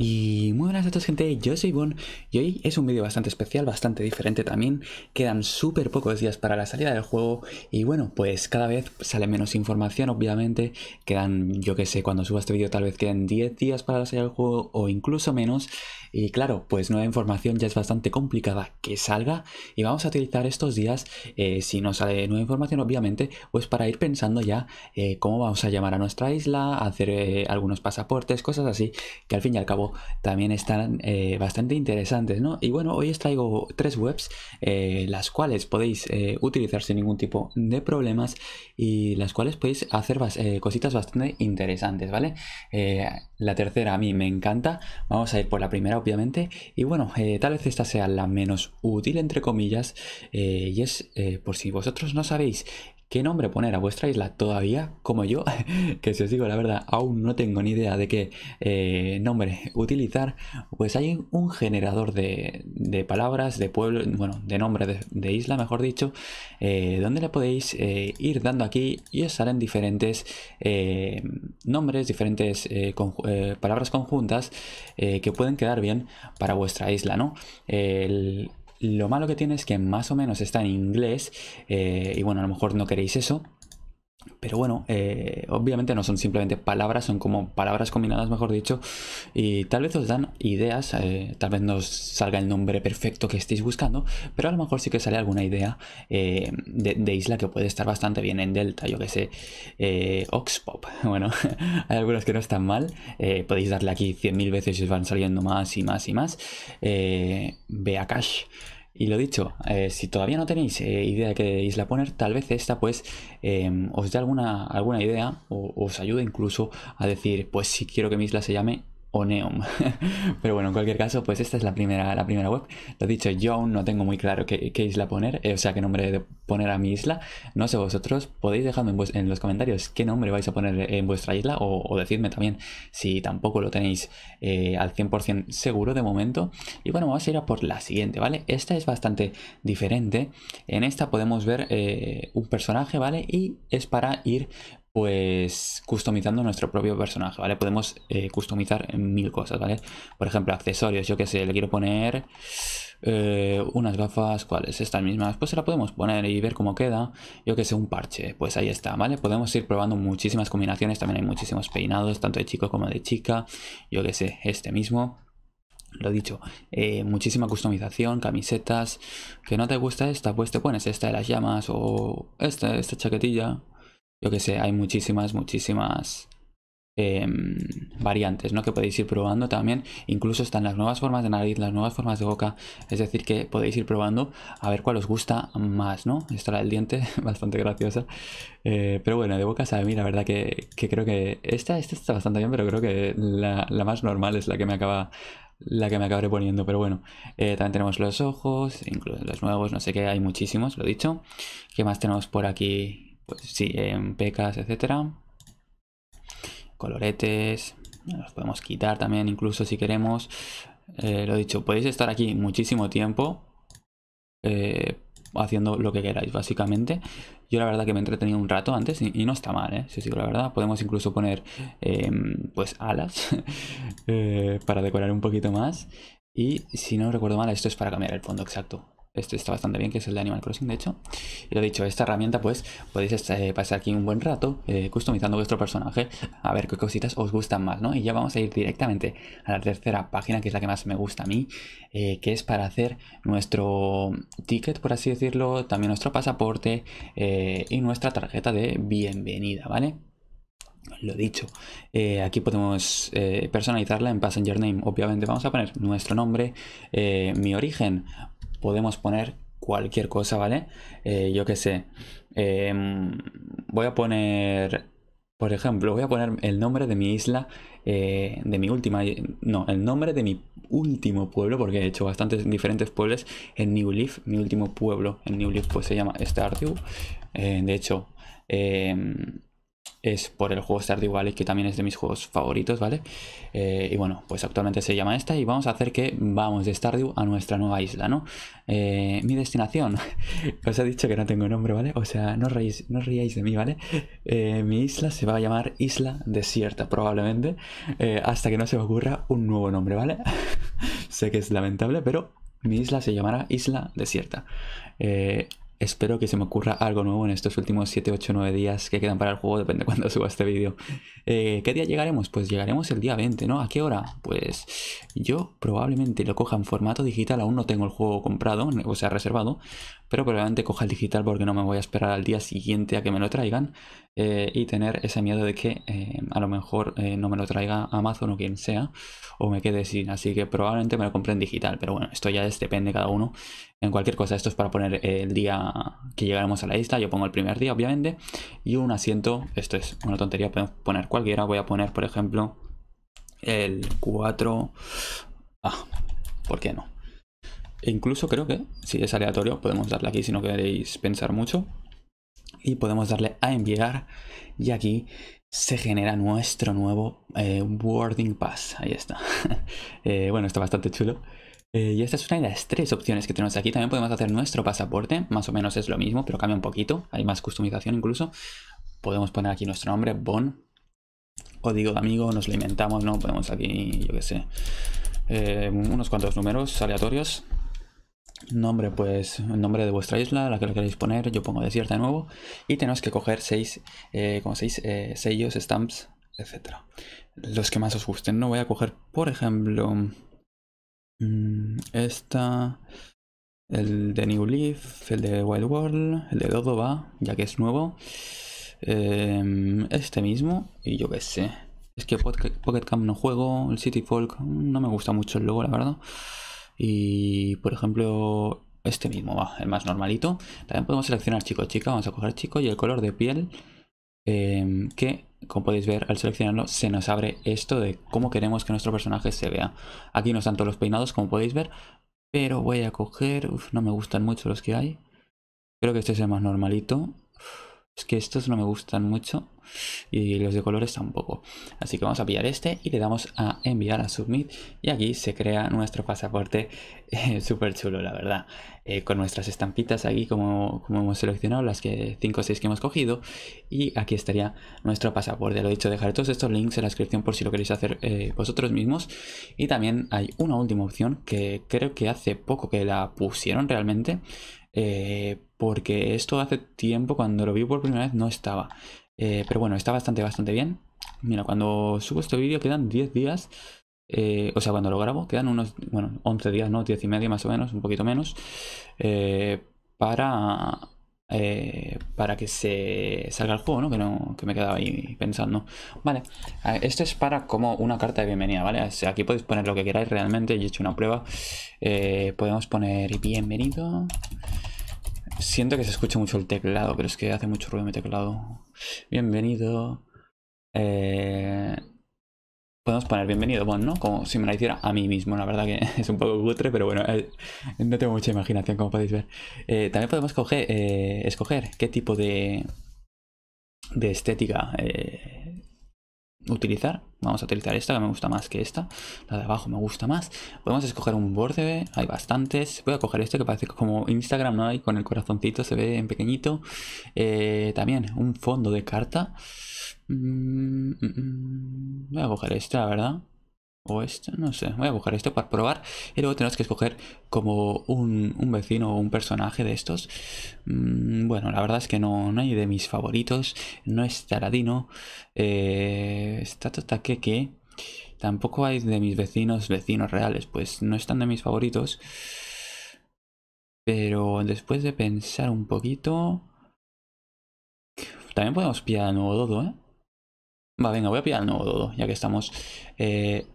Y muy buenas a todos gente, yo soy Bon y hoy es un vídeo bastante especial, bastante diferente también. Quedan súper pocos días para la salida del juego y bueno, pues cada vez sale menos información obviamente. Quedan, yo que sé, cuando suba este vídeo tal vez queden 10 días para la salida del juego o incluso menos. Y claro, pues nueva información ya es bastante complicada que salga y vamos a utilizar estos días, eh, si no sale nueva información obviamente, pues para ir pensando ya eh, cómo vamos a llamar a nuestra isla, hacer eh, algunos pasaportes, cosas así, que al fin y al cabo también están eh, bastante interesantes, ¿no? Y bueno, hoy os traigo tres webs, eh, las cuales podéis eh, utilizar sin ningún tipo de problemas y las cuales podéis hacer cositas bastante interesantes, ¿vale? la tercera a mí me encanta, vamos a ir por la primera obviamente, y bueno, tal vez esta sea la menos útil, entre comillas, y es por si vosotros no sabéis qué nombre poner a vuestra isla todavía, como yo, que si os digo la verdad, aún no tengo ni idea de qué eh, nombre utilizar, pues hay un generador de, palabras, de pueblo, bueno, de nombre de, isla, mejor dicho, eh, donde le podéis eh, ir dando aquí y os salen diferentes nombres, diferentes palabras conjuntas que pueden quedar bien para vuestra isla, ¿no? El, lo malo que tiene es que más o menos está en inglés eh, y bueno, a lo mejor no queréis eso. Pero bueno, eh, obviamente no son simplemente palabras, son como palabras combinadas, mejor dicho, y tal vez os dan ideas, eh, tal vez no os salga el nombre perfecto que estéis buscando, pero a lo mejor sí que sale alguna idea eh, de, isla que puede estar bastante bien en Delta, yo que sé, Oxpop, bueno, hay algunos que no están mal, podéis darle aquí 100.000 veces y os van saliendo más y más y más, Beacash. Y lo dicho, eh, si todavía no tenéis eh, idea de qué isla poner, tal vez esta pues em, os dé alguna, alguna idea o os ayude incluso a decir, pues si quiero que mi isla se llame o Neom. Pero bueno, en cualquier caso, pues esta es la primera, la primera web. Lo dicho, yo aún no tengo muy claro qué, isla poner, eh, o sea, qué nombre poner a mi isla. No sé vosotros, podéis dejarme en, los comentarios qué nombre vais a poner en vuestra isla o, decidme también si tampoco lo tenéis eh, al 100% seguro de momento. Y bueno, vamos a ir a por la siguiente, ¿vale? Esta es bastante diferente. En esta podemos ver eh, un personaje, ¿vale? Y es para ir pues customizando nuestro propio personaje, ¿vale? Podemos eh, customizar mil cosas, ¿vale? Por ejemplo, accesorios, yo qué sé, le quiero poner eh, unas gafas, ¿cuáles? Estas mismas, pues se la podemos poner y ver cómo queda, yo qué sé, un parche, pues ahí está, ¿vale? Podemos ir probando muchísimas combinaciones, también hay muchísimos peinados, tanto de chico como de chica, yo qué sé, este mismo, lo dicho, eh, muchísima customización, camisetas. Que no te gusta esta, pues te pones esta de las llamas o esta, esta chaquetilla yo que sé, hay muchísimas, muchísimas em, variantes, ¿no? Que podéis ir probando también. Incluso están las nuevas formas de nariz, las nuevas formas de boca. Es decir, que podéis ir probando a ver cuál os gusta más, ¿no? Esta la del diente, bastante graciosa. Eh, pero bueno, de boca sabe a mí, la verdad que, creo que esta, esta, está bastante bien, pero creo que la, más normal es la que me acaba la que me acabaré poniendo, pero bueno. Eh, también tenemos los ojos, incluso los nuevos, no sé qué, hay muchísimos, lo dicho. ¿Qué más tenemos por aquí pues sí, en em, pecas, etcétera. Coloretes, los podemos quitar también incluso si queremos. lo eh, lo dicho, podéis estar aquí muchísimo tiempo eh, haciendo lo que queráis, básicamente. Yo la verdad que me he entretenido un rato antes y, no está mal, ¿eh? Si os digo la verdad, podemos incluso poner em, pues alas eh, para decorar un poquito más. Y si no recuerdo mal, esto es para cambiar el fondo exacto este está bastante bien, que es el de Animal Crossing, de hecho. Y lo dicho, esta herramienta, pues, podéis este, pasar aquí un buen rato eh, customizando vuestro personaje, a ver qué cositas os gustan más, ¿no? Y ya vamos a ir directamente a la tercera página, que es la que más me gusta a mí, eh, que es para hacer nuestro ticket, por así decirlo, también nuestro pasaporte eh, y nuestra tarjeta de bienvenida, ¿vale? Lo dicho, aquí podemos personalizarla en Passenger Name. Obviamente vamos a poner nuestro nombre, mi origen, podemos poner cualquier cosa, ¿vale? Eh, yo qué sé. Em, voy a poner, por ejemplo, voy a poner el nombre de mi isla, eh, de mi última, no, el nombre de mi último pueblo, porque he hecho bastantes diferentes pueblos en New Leaf, mi último pueblo en New Leaf, pues se llama Stardew. Eh, de hecho, em, es por el juego Stardew Valley, que también es de mis juegos favoritos, ¿vale? Eh, y bueno, pues actualmente se llama esta y vamos a hacer que vamos de Stardew a nuestra nueva isla, ¿no? Eh, mi destinación, os he dicho que no tengo nombre, ¿vale? O sea, no, reís, no de mí, ¿vale? Eh, mi isla se va a llamar Isla Desierta, probablemente, hasta que no se me ocurra un nuevo nombre, ¿vale? sé que es lamentable, pero mi isla se llamará Isla Desierta. Espero que se me ocurra algo nuevo en estos últimos 7, 8, 9 días que quedan para el juego, depende de cuándo suba este vídeo. Eh, ¿Qué día llegaremos? Pues llegaremos el día 20, ¿no? ¿A qué hora? Pues yo probablemente lo coja en formato digital, aún no tengo el juego comprado, o sea, reservado, pero probablemente coja el digital porque no me voy a esperar al día siguiente a que me lo traigan eh, y tener ese miedo de que eh, a lo mejor no me lo traiga Amazon o quien sea o me quede sin, así que probablemente me lo compre en digital, pero bueno, esto ya depende cada uno en cualquier cosa. Esto es para poner el día que llegaremos a la isla. Yo pongo el primer día, obviamente. Y un asiento, esto es una tontería, podemos poner cualquiera. Voy a poner, por ejemplo, el 4... Ah, ¿por qué no? E incluso creo que, si es aleatorio, podemos darle aquí si no queréis pensar mucho. Y podemos darle a enviar. Y aquí se genera nuestro nuevo wording eh, boarding pass. Ahí está. Eh, bueno, está bastante chulo. Eh, y esta es una de las tres opciones que tenemos aquí. También podemos hacer nuestro pasaporte, más o menos es lo mismo, pero cambia un poquito. Hay más customización incluso. Podemos poner aquí nuestro nombre, Bon. Código de amigo, nos lo inventamos, ¿no? podemos aquí, yo qué sé, eh, unos cuantos números aleatorios. Nombre, pues, nombre de vuestra isla, la que lo queréis poner, yo pongo desierta de nuevo. Y tenemos que coger seis, eh, seis sellos, stamps, etc. Los que más os gusten. No voy a coger, por ejemplo... Mm, esta, el de New Leaf, el de Wild World, el de va, ya que es nuevo. Em, este mismo, y yo qué sé. Es que Pocket Camp no juego, el City Folk no me gusta mucho el logo, la verdad. Y por ejemplo, este mismo, va, el más normalito. También podemos seleccionar chicos, chica, vamos a coger chicos y el color de piel Em, que como podéis ver al seleccionarlo se nos abre esto de cómo queremos que nuestro personaje se vea. Aquí no están todos los peinados como podéis ver, pero voy a coger, uf, no me gustan mucho los que hay. Creo que este es el más normalito es que estos no me gustan mucho y los de colores tampoco. Así que vamos a pillar este y le damos a enviar a submit y aquí se crea nuestro pasaporte eh, súper chulo, la verdad. Eh, con nuestras estampitas aquí como, hemos seleccionado, las que 5 o 6 que hemos cogido y aquí estaría nuestro pasaporte. Lo he dicho, dejaré todos estos links en la descripción por si lo queréis hacer eh, vosotros mismos. Y también hay una última opción que creo que hace poco que la pusieron realmente. Eh, porque esto hace tiempo, cuando lo vi por primera vez, no estaba. Eh, pero bueno, está bastante, bastante bien. Mira, cuando subo este vídeo quedan 10 días. Eh, o sea, cuando lo grabo quedan unos, bueno, 11 días, ¿no? 10 y medio más o menos, un poquito menos. Eh, para, para que se salga el juego, ¿no? Que, no, que me quedaba ahí pensando. Vale, esto es para como una carta de bienvenida, ¿vale? aquí podéis poner lo que queráis realmente. Yo he hecho una prueba. podemos poner bienvenido. Siento que se escucha mucho el teclado, pero es que hace mucho ruido mi teclado. Bienvenido. Eh, podemos poner bienvenido, bueno, Como si me la hiciera a mí mismo, la verdad que es un poco cutre, pero bueno, eh, no tengo mucha imaginación, como podéis ver. Eh, también podemos escoger qué tipo de, de estética utilizar. Vamos a utilizar esta que me gusta más que esta. La de abajo me gusta más. Podemos escoger un borde. Hay bastantes. Voy a coger este que parece como Instagram, ¿no? hay con el corazoncito se ve en pequeñito. Eh, también un fondo de carta. Mm, mm, mm. voy a coger esta, la verdad. O esto, no sé. Voy a buscar esto para probar. Y luego tenemos que escoger como un, vecino o un personaje de estos. Mm, bueno, la verdad es que no, no hay de mis favoritos. No es Taradino. Eh, está que Tampoco hay de mis vecinos, vecinos reales. Pues no están de mis favoritos. Pero después de pensar un poquito... También podemos pillar el nuevo dodo, ¿eh? Va, venga, voy a pillar el nuevo dodo, ya que estamos... Eh,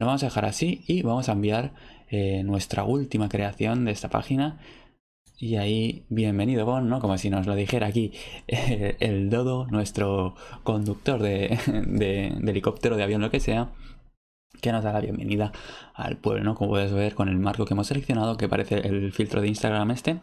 lo vamos a dejar así y vamos a enviar eh, nuestra última creación de esta página. Y ahí, bienvenido Bon, ¿no? Como si nos lo dijera aquí eh, el Dodo, nuestro conductor de, de helicóptero, de avión, lo que sea que nos da la bienvenida al pueblo, ¿no? Como podéis ver con el marco que hemos seleccionado, que parece el filtro de Instagram este,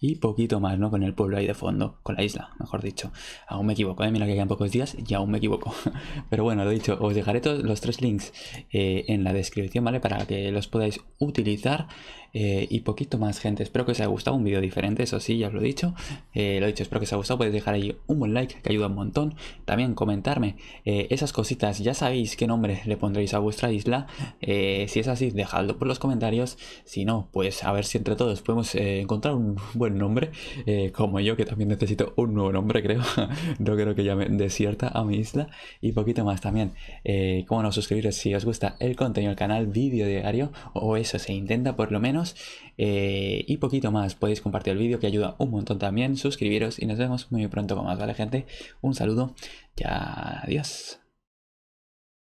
y poquito más, ¿no? Con el pueblo ahí de fondo, con la isla, mejor dicho. Aún me equivoco, ¿eh? Mira que quedan pocos días y aún me equivoco. Pero bueno, lo dicho, os dejaré todos los tres links eh, en la descripción, ¿vale? Para que los podáis utilizar eh, y poquito más, gente. Espero que os haya gustado, un vídeo diferente, eso sí, ya os lo he dicho. Eh, lo dicho, espero que os haya gustado, podéis dejar ahí un buen like, que ayuda un montón. También comentarme esas cositas, ya sabéis qué nombre le pondréis a vuestro isla. Eh, si es así, dejadlo por los comentarios. Si no, pues a ver si entre todos podemos eh, encontrar un buen nombre. Eh, como yo, que también necesito un nuevo nombre, creo. no creo que llame desierta a mi isla. Y poquito más también. como no, suscribiros si os gusta el contenido del canal, vídeo diario. O eso se intenta por lo menos. y poquito más. Podéis compartir el vídeo que ayuda un montón también. Suscribiros y nos vemos muy pronto con más, ¿vale, gente? Un saludo. Ya, adiós.